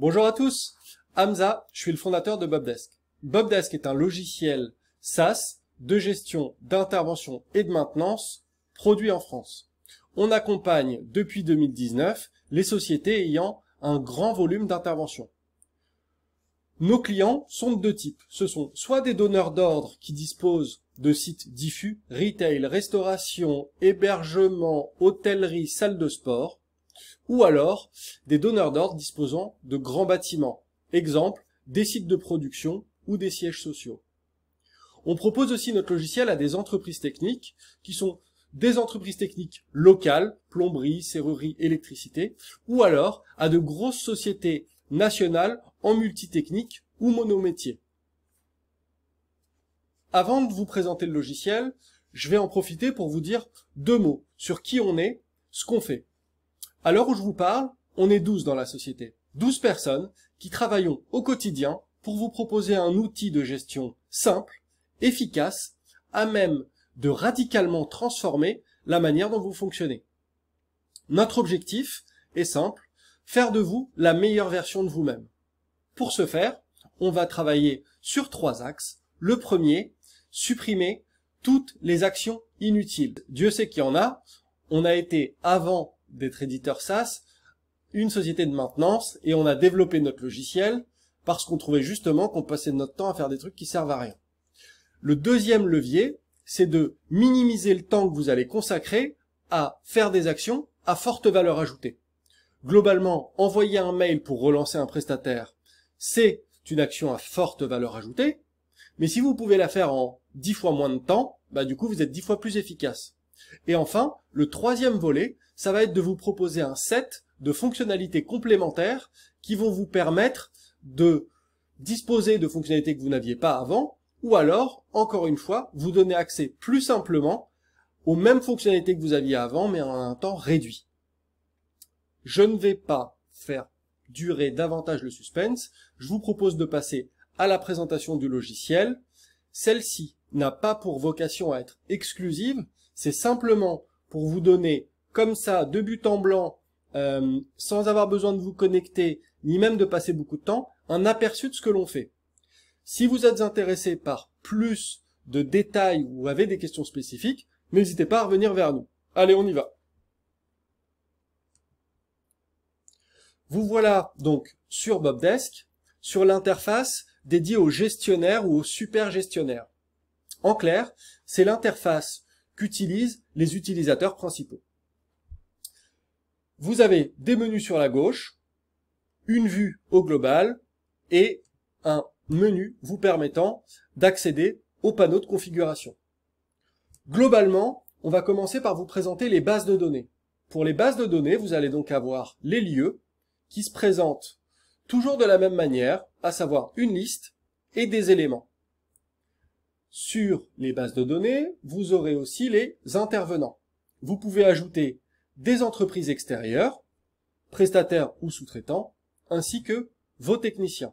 Bonjour à tous, Hamza, je suis le fondateur de Bobdesk. Bobdesk est un logiciel SaaS de gestion, d'intervention et de maintenance produit en France. On accompagne depuis 2019 les sociétés ayant un grand volume d'intervention. Nos clients sont de deux types. Ce sont soit des donneurs d'ordre qui disposent de sites diffus, retail, restauration, hébergement, hôtellerie, salle de sport, ou alors des donneurs d'ordre disposant de grands bâtiments, exemple des sites de production ou des sièges sociaux. On propose aussi notre logiciel à des entreprises techniques qui sont des entreprises techniques locales, plomberie, serrurerie, électricité, ou alors à de grosses sociétés nationales en multitechnique ou monométier. Avant de vous présenter le logiciel, je vais en profiter pour vous dire deux mots sur qui on est, ce qu'on fait. À l'heure où je vous parle, on est 12 dans la société. 12 personnes qui travaillons au quotidien pour vous proposer un outil de gestion simple, efficace, à même de radicalement transformer la manière dont vous fonctionnez. Notre objectif est simple, faire de vous la meilleure version de vous-même. Pour ce faire, on va travailler sur trois axes. Le premier, supprimer toutes les actions inutiles. Dieu sait qu'il y en a. On a été avant d'être éditeur SaaS, une société de maintenance, et on a développé notre logiciel parce qu'on trouvait justement qu'on passait notre temps à faire des trucs qui servent à rien. Le deuxième levier, c'est de minimiser le temps que vous allez consacrer à faire des actions à forte valeur ajoutée. Globalement, envoyer un mail pour relancer un prestataire, c'est une action à forte valeur ajoutée, mais si vous pouvez la faire en dix fois moins de temps, bah du coup vous êtes dix fois plus efficace. Et enfin, le troisième volet, ça va être de vous proposer un set de fonctionnalités complémentaires qui vont vous permettre de disposer de fonctionnalités que vous n'aviez pas avant, ou alors, encore une fois, vous donner accès plus simplement aux mêmes fonctionnalités que vous aviez avant, mais en un temps réduit. Je ne vais pas faire durer davantage le suspense, je vous propose de passer à la présentation du logiciel. Celle-ci n'a pas pour vocation à être exclusive, c'est simplement pour vous donner comme ça, de but en blanc, euh, sans avoir besoin de vous connecter, ni même de passer beaucoup de temps, un aperçu de ce que l'on fait. Si vous êtes intéressé par plus de détails ou avez des questions spécifiques, n'hésitez pas à revenir vers nous. Allez, on y va. Vous voilà donc sur Bobdesk, sur l'interface dédiée aux gestionnaires ou aux super gestionnaires. En clair, c'est l'interface qu'utilisent les utilisateurs principaux. Vous avez des menus sur la gauche, une vue au global et un menu vous permettant d'accéder au panneaux de configuration. Globalement, on va commencer par vous présenter les bases de données. Pour les bases de données, vous allez donc avoir les lieux qui se présentent toujours de la même manière, à savoir une liste et des éléments. Sur les bases de données, vous aurez aussi les intervenants. Vous pouvez ajouter des entreprises extérieures, prestataires ou sous-traitants, ainsi que vos techniciens.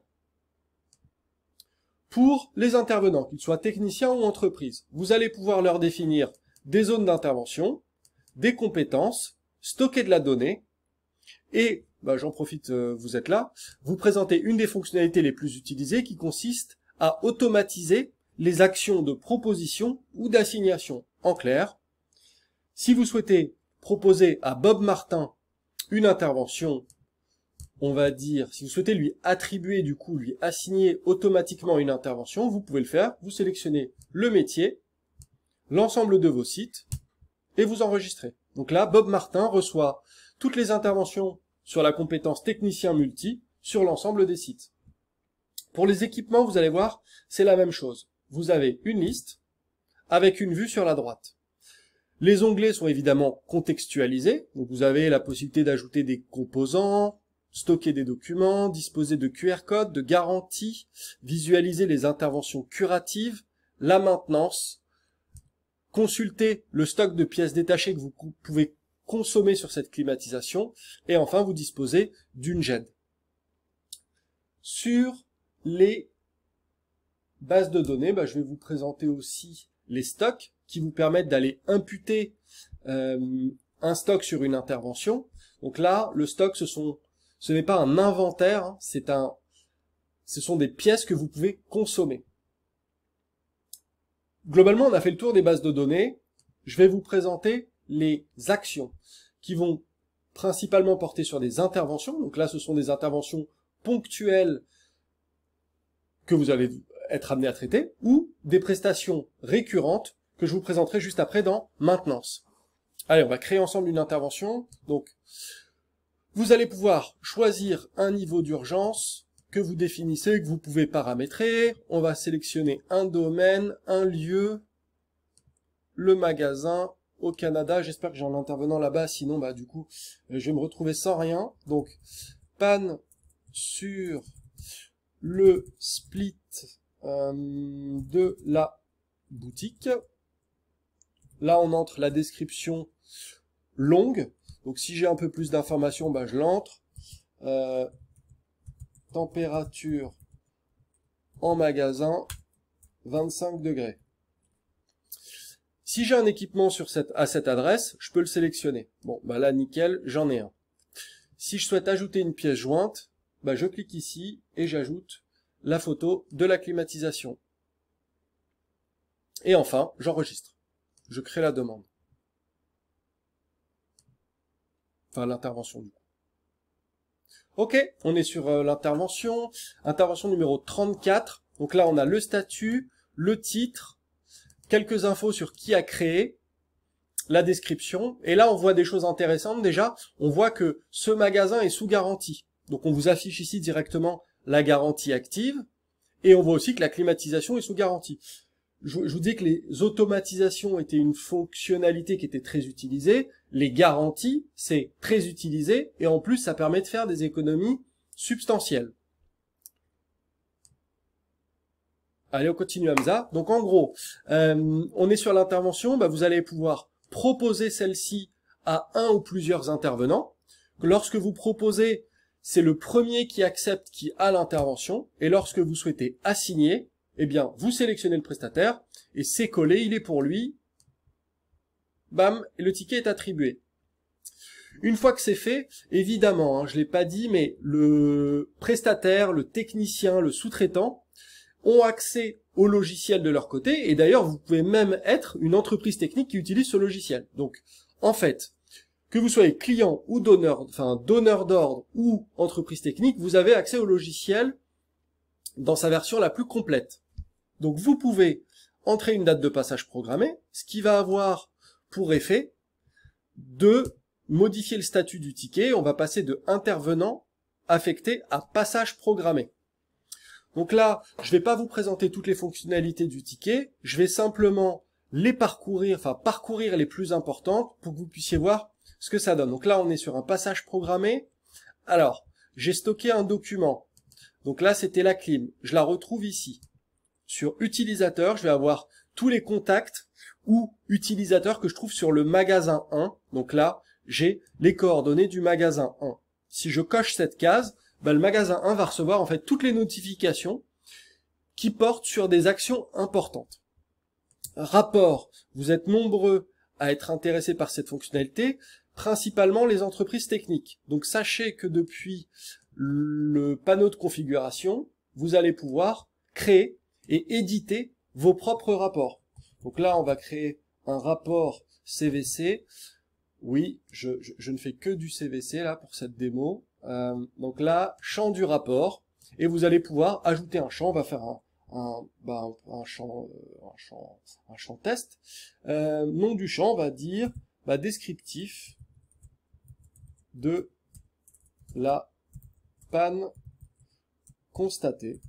Pour les intervenants, qu'ils soient techniciens ou entreprises, vous allez pouvoir leur définir des zones d'intervention, des compétences, stocker de la donnée, et, bah, j'en profite, euh, vous êtes là, vous présentez une des fonctionnalités les plus utilisées qui consiste à automatiser les actions de proposition ou d'assignation. En clair, si vous souhaitez proposer à Bob Martin une intervention, on va dire, si vous souhaitez lui attribuer du coup, lui assigner automatiquement une intervention, vous pouvez le faire, vous sélectionnez le métier, l'ensemble de vos sites, et vous enregistrez. Donc là, Bob Martin reçoit toutes les interventions sur la compétence technicien multi sur l'ensemble des sites. Pour les équipements, vous allez voir, c'est la même chose vous avez une liste avec une vue sur la droite. Les onglets sont évidemment contextualisés, donc vous avez la possibilité d'ajouter des composants, stocker des documents, disposer de QR codes, de garanties, visualiser les interventions curatives, la maintenance, consulter le stock de pièces détachées que vous pouvez consommer sur cette climatisation, et enfin vous disposez d'une GED. Sur les base de données, bah, je vais vous présenter aussi les stocks qui vous permettent d'aller imputer euh, un stock sur une intervention. Donc là, le stock, ce sont, ce n'est pas un inventaire, hein, c'est un, ce sont des pièces que vous pouvez consommer. Globalement, on a fait le tour des bases de données. Je vais vous présenter les actions qui vont principalement porter sur des interventions. Donc là, ce sont des interventions ponctuelles que vous allez être amené à traiter, ou des prestations récurrentes que je vous présenterai juste après dans maintenance. Allez, on va créer ensemble une intervention. Donc, vous allez pouvoir choisir un niveau d'urgence que vous définissez, que vous pouvez paramétrer. On va sélectionner un domaine, un lieu, le magasin au Canada. J'espère que j'ai un intervenant là-bas, sinon bah du coup, euh, je vais me retrouver sans rien. Donc, panne sur le split euh, de la boutique. Là, on entre la description longue. Donc, si j'ai un peu plus d'informations, ben, je l'entre. Euh, température en magasin, 25 degrés. Si j'ai un équipement sur cette, à cette adresse, je peux le sélectionner. Bon, bah là, nickel, j'en ai un. Si je souhaite ajouter une pièce jointe, ben je clique ici et j'ajoute la photo de la climatisation. Et enfin, j'enregistre. Je crée la demande. Enfin, l'intervention du coup. Ok, on est sur euh, l'intervention. Intervention numéro 34. Donc là, on a le statut, le titre, quelques infos sur qui a créé, la description. Et là, on voit des choses intéressantes. Déjà, on voit que ce magasin est sous garantie. Donc on vous affiche ici directement la garantie active, et on voit aussi que la climatisation est sous garantie. Je, vous disais que les automatisations étaient une fonctionnalité qui était très utilisée, les garanties, c'est très utilisé, et en plus, ça permet de faire des économies substantielles. Allez, on continue Hamza. Donc en gros, euh, on est sur l'intervention, bah, vous allez pouvoir proposer celle-ci à un ou plusieurs intervenants. Lorsque vous proposez c'est le premier qui accepte qui a l'intervention, et lorsque vous souhaitez assigner, eh bien, vous sélectionnez le prestataire, et c'est collé, il est pour lui, bam, le ticket est attribué. Une fois que c'est fait, évidemment, je hein, je l'ai pas dit, mais le prestataire, le technicien, le sous-traitant ont accès au logiciel de leur côté, et d'ailleurs, vous pouvez même être une entreprise technique qui utilise ce logiciel. Donc, en fait, que vous soyez client ou donneur, enfin donneur d'ordre ou entreprise technique, vous avez accès au logiciel dans sa version la plus complète. Donc vous pouvez entrer une date de passage programmée, ce qui va avoir pour effet de modifier le statut du ticket. On va passer de intervenant affecté à passage programmé. Donc là, je ne vais pas vous présenter toutes les fonctionnalités du ticket, je vais simplement les parcourir, enfin parcourir les plus importantes pour que vous puissiez voir ce que ça donne. Donc là, on est sur un passage programmé. Alors, j'ai stocké un document. Donc là, c'était la clim. Je la retrouve ici. Sur utilisateur, je vais avoir tous les contacts ou utilisateurs que je trouve sur le magasin 1. Donc là, j'ai les coordonnées du magasin 1. Si je coche cette case, bah, le magasin 1 va recevoir en fait toutes les notifications qui portent sur des actions importantes. Rapport, vous êtes nombreux à être intéressés par cette fonctionnalité principalement les entreprises techniques. Donc sachez que depuis le panneau de configuration, vous allez pouvoir créer et éditer vos propres rapports. Donc là, on va créer un rapport CVC. Oui, je, ne fais que du CVC là pour cette démo. Euh, donc là, champ du rapport. Et vous allez pouvoir ajouter un champ. On va faire un, un, bah, euh, un, champ, un champ, un test. Euh, nom du champ, on va dire bah, descriptif de la panne constatée.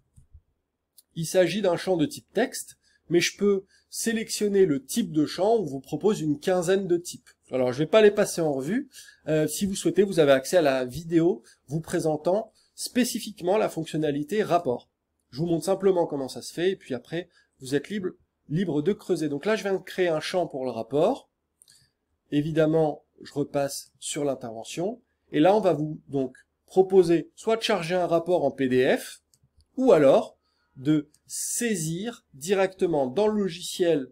Il s'agit d'un champ de type texte, mais je peux sélectionner le type de champ, on vous propose une quinzaine de types. Alors je ne vais pas les passer en revue, euh, si vous souhaitez vous avez accès à la vidéo vous présentant spécifiquement la fonctionnalité rapport. Je vous montre simplement comment ça se fait, et puis après vous êtes libre, libre de creuser. Donc là je viens de créer un champ pour le rapport, évidemment je repasse sur l'intervention, et là on va vous donc proposer soit de charger un rapport en PDF, ou alors de saisir directement dans le logiciel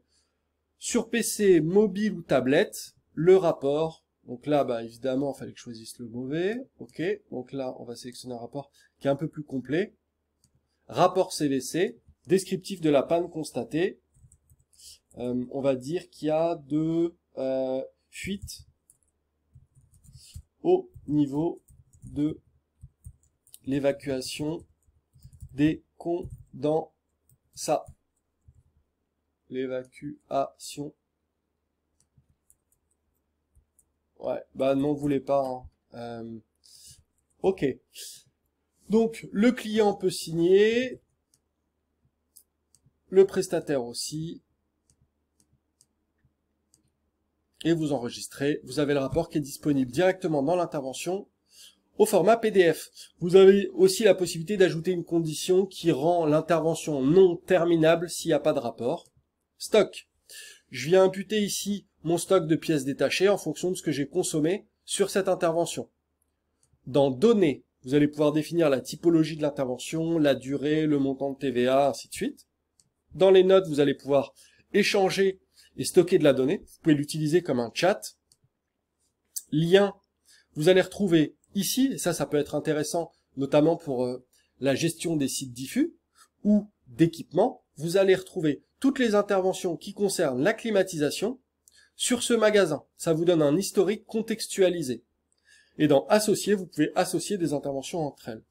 sur PC, mobile ou tablette, le rapport. Donc là, bah, évidemment, il fallait que je choisisse le mauvais. OK, donc là, on va sélectionner un rapport qui est un peu plus complet. Rapport CVC, descriptif de la panne constatée. Euh, on va dire qu'il y a deux euh, fuites au niveau de l'évacuation des condensats. L'évacuation. Ouais, bah non, vous voulez pas. Hein. Euh, ok. Donc, le client peut signer, le prestataire aussi, et vous enregistrez. Vous avez le rapport qui est disponible directement dans l'intervention au format PDF. Vous avez aussi la possibilité d'ajouter une condition qui rend l'intervention non terminable s'il n'y a pas de rapport. Stock. Je viens imputer ici mon stock de pièces détachées en fonction de ce que j'ai consommé sur cette intervention. Dans Données, vous allez pouvoir définir la typologie de l'intervention, la durée, le montant de TVA, ainsi de suite. Dans les notes, vous allez pouvoir échanger et stocker de la donnée. Vous pouvez l'utiliser comme un chat. Lien, vous allez retrouver ici, et ça, ça peut être intéressant, notamment pour euh, la gestion des sites diffus ou d'équipements. Vous allez retrouver toutes les interventions qui concernent la climatisation sur ce magasin. Ça vous donne un historique contextualisé. Et dans associer, vous pouvez associer des interventions entre elles.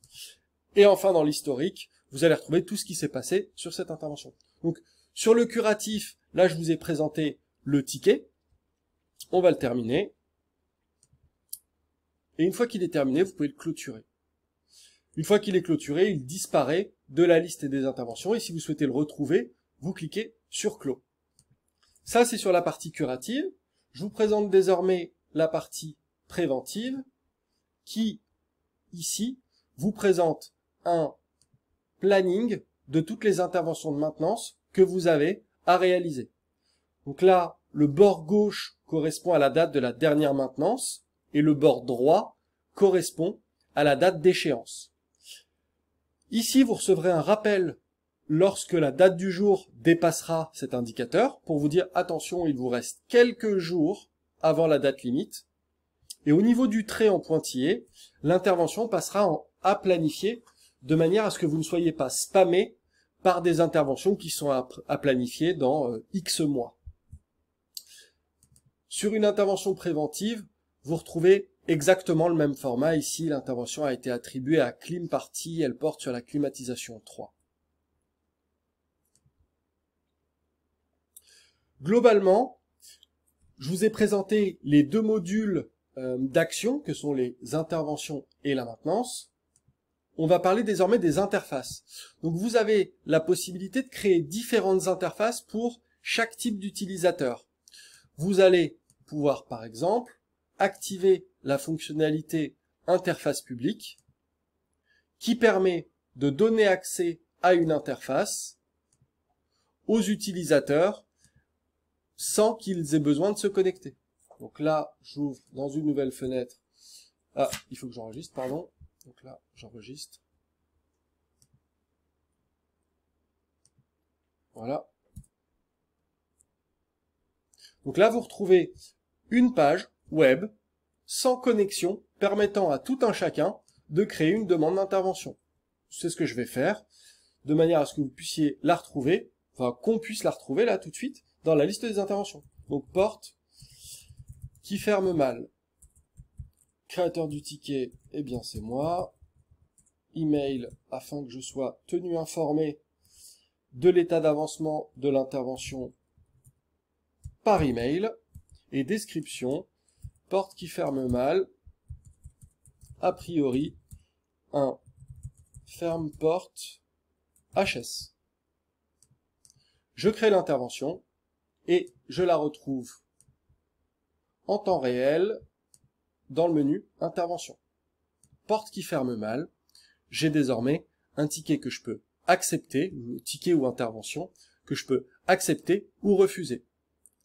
Et enfin, dans l'historique, vous allez retrouver tout ce qui s'est passé sur cette intervention. Donc, sur le curatif, Là, je vous ai présenté le ticket. On va le terminer. Et une fois qu'il est terminé, vous pouvez le clôturer. Une fois qu'il est clôturé, il disparaît de la liste des interventions. Et si vous souhaitez le retrouver, vous cliquez sur clos. Ça, c'est sur la partie curative. Je vous présente désormais la partie préventive qui, ici, vous présente un planning de toutes les interventions de maintenance que vous avez à réaliser. Donc là, le bord gauche correspond à la date de la dernière maintenance et le bord droit correspond à la date d'échéance. Ici, vous recevrez un rappel lorsque la date du jour dépassera cet indicateur pour vous dire attention, il vous reste quelques jours avant la date limite. Et au niveau du trait en pointillé, l'intervention passera en à planifier de manière à ce que vous ne soyez pas spammé par des interventions qui sont à, planifier dans euh, X mois. Sur une intervention préventive, vous retrouvez exactement le même format. Ici, l'intervention a été attribuée à ClimParty, elle porte sur la climatisation 3. Globalement, je vous ai présenté les deux modules euh, d'action que sont les interventions et la maintenance on va parler désormais des interfaces. Donc vous avez la possibilité de créer différentes interfaces pour chaque type d'utilisateur. Vous allez pouvoir par exemple activer la fonctionnalité interface publique qui permet de donner accès à une interface aux utilisateurs sans qu'ils aient besoin de se connecter. Donc là, j'ouvre dans une nouvelle fenêtre. Ah, il faut que j'enregistre, pardon. Donc là, j'enregistre. Voilà. Donc là, vous retrouvez une page web sans connexion permettant à tout un chacun de créer une demande d'intervention. C'est ce que je vais faire, de manière à ce que vous puissiez la retrouver, enfin qu'on puisse la retrouver là tout de suite, dans la liste des interventions. Donc porte qui ferme mal. Créateur du ticket, eh bien c'est moi. Email, afin que je sois tenu informé de l'état d'avancement de l'intervention par email. Et description, porte qui ferme mal, a priori, un ferme porte HS. Je crée l'intervention et je la retrouve en temps réel dans le menu Intervention. Porte qui ferme mal, j'ai désormais un ticket que je peux accepter, ticket ou intervention, que je peux accepter ou refuser.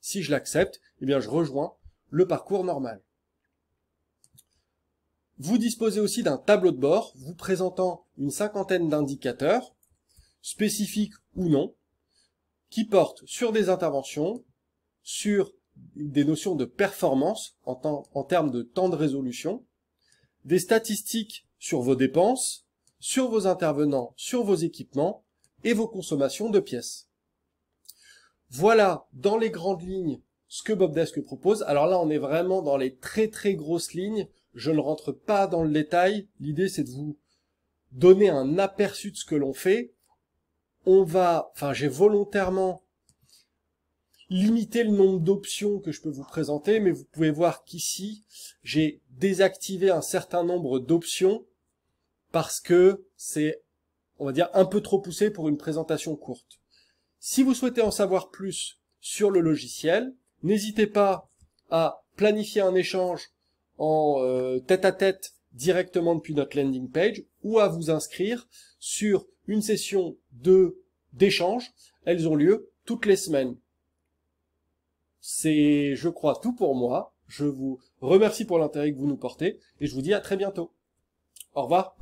Si je l'accepte, eh bien je rejoins le parcours normal. Vous disposez aussi d'un tableau de bord vous présentant une cinquantaine d'indicateurs, spécifiques ou non, qui portent sur des interventions, sur des notions de performance en, en termes de temps de résolution, des statistiques sur vos dépenses, sur vos intervenants, sur vos équipements et vos consommations de pièces. Voilà, dans les grandes lignes, ce que Bobdesk propose. Alors là, on est vraiment dans les très très grosses lignes. Je ne rentre pas dans le détail. L'idée, c'est de vous donner un aperçu de ce que l'on fait. On va, enfin, j'ai volontairement limiter le nombre d'options que je peux vous présenter, mais vous pouvez voir qu'ici, j'ai désactivé un certain nombre d'options parce que c'est, on va dire, un peu trop poussé pour une présentation courte. Si vous souhaitez en savoir plus sur le logiciel, n'hésitez pas à planifier un échange en tête-à-tête euh, directement depuis notre landing page ou à vous inscrire sur une session de d'échange. Elles ont lieu toutes les semaines. C'est, je crois, tout pour moi. Je vous remercie pour l'intérêt que vous nous portez et je vous dis à très bientôt. Au revoir.